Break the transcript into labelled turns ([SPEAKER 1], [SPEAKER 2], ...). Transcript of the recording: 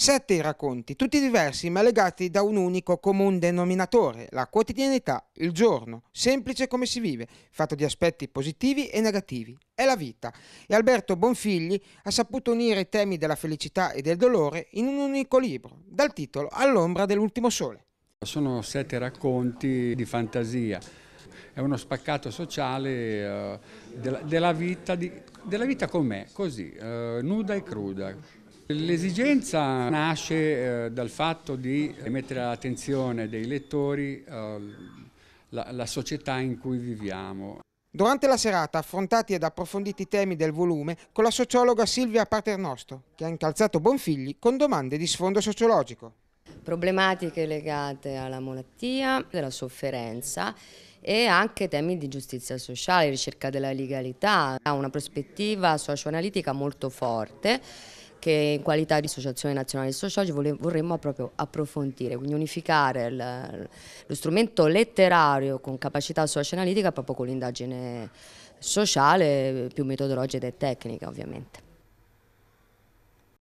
[SPEAKER 1] Sette i racconti, tutti diversi ma legati da un unico comune denominatore, la quotidianità, il giorno, semplice come si vive, fatto di aspetti positivi e negativi. È la vita. E Alberto Bonfigli ha saputo unire i temi della felicità e del dolore in un unico libro, dal titolo All'ombra dell'ultimo sole. Sono sette
[SPEAKER 2] racconti di fantasia. È uno spaccato sociale eh, della, vita, di, della vita com'è, così, eh, nuda e cruda. L'esigenza nasce eh, dal fatto di mettere all'attenzione dei lettori eh, la, la società in cui viviamo.
[SPEAKER 1] Durante la serata affrontati ed approfonditi i temi del volume con la sociologa Silvia Paternostro, che ha incalzato Bonfigli con domande di sfondo sociologico.
[SPEAKER 3] Problematiche legate alla malattia, alla sofferenza e anche temi di giustizia sociale, ricerca della legalità, ha una prospettiva socioanalitica molto forte che in qualità di Associazione Nazionale di Sociologi vorremmo proprio approfondire, quindi unificare il, lo strumento letterario con capacità socio-analitica proprio con l'indagine sociale più metodologica e tecnica ovviamente.